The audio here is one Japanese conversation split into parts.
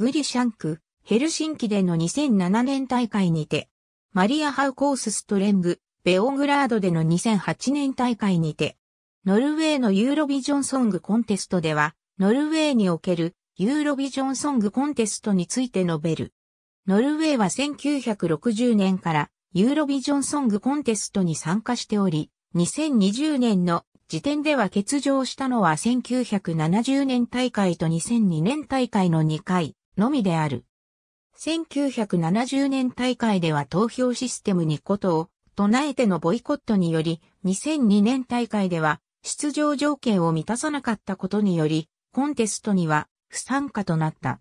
グリシャンク、ヘルシンキでの2007年大会にて、マリア・ハウコース・ストレング、ベオグラードでの2008年大会にて、ノルウェーのユーロビジョンソングコンテストでは、ノルウェーにおけるユーロビジョンソングコンテストについて述べる。ノルウェーは1960年からユーロビジョンソングコンテストに参加しており、2020年の時点では欠場したのは1970年大会と2002年大会の2回。のみである。1970年大会では投票システムにことを唱えてのボイコットにより、2002年大会では出場条件を満たさなかったことにより、コンテストには不参加となった。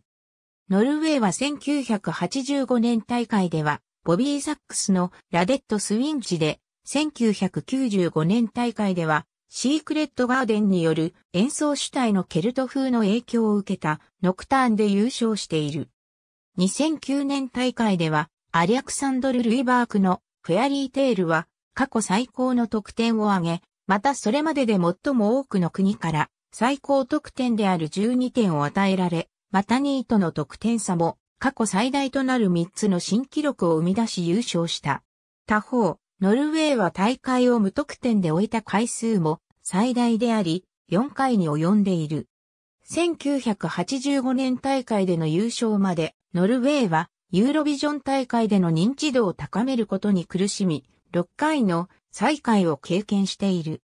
ノルウェーは1985年大会では、ボビー・サックスのラデット・スウィンチで、1995年大会では、シークレットガーデンによる演奏主体のケルト風の影響を受けたノクターンで優勝している。2009年大会ではアリアクサンドル・ルイバークのフェアリーテールは過去最高の得点を挙げ、またそれまでで最も多くの国から最高得点である12点を与えられ、またニートの得点差も過去最大となる3つの新記録を生み出し優勝した。他方、ノルウェーは大会を無得点で終えた回数も最大であり、4回に及んでいる。1985年大会での優勝まで、ノルウェーはユーロビジョン大会での認知度を高めることに苦しみ、6回の再会を経験している。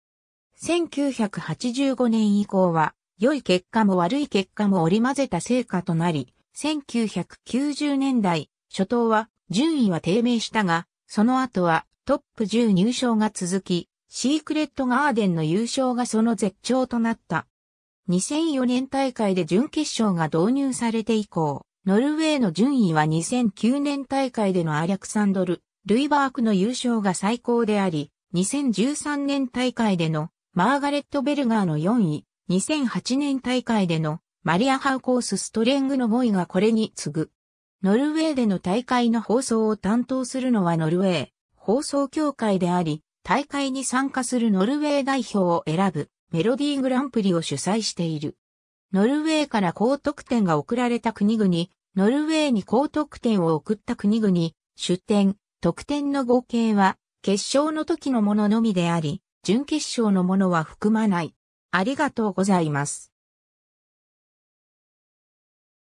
1985年以降は、良い結果も悪い結果も織り混ぜた成果となり、1990年代初頭は順位は低迷したが、その後はトップ10入賞が続き、シークレットガーデンの優勝がその絶頂となった。2004年大会で準決勝が導入されて以降、ノルウェーの順位は2009年大会でのアレクサンドル、ルイバークの優勝が最高であり、2013年大会でのマーガレット・ベルガーの4位、2008年大会でのマリア・ハウコース・ストレングの5位がこれに次ぐ。ノルウェーでの大会の放送を担当するのはノルウェー、放送協会であり、大会に参加するノルウェー代表を選ぶメロディーグランプリを主催している。ノルウェーから高得点が送られた国々、ノルウェーに高得点を送った国々、出展、得点の合計は、決勝の時のもののみであり、準決勝のものは含まない。ありがとうございます。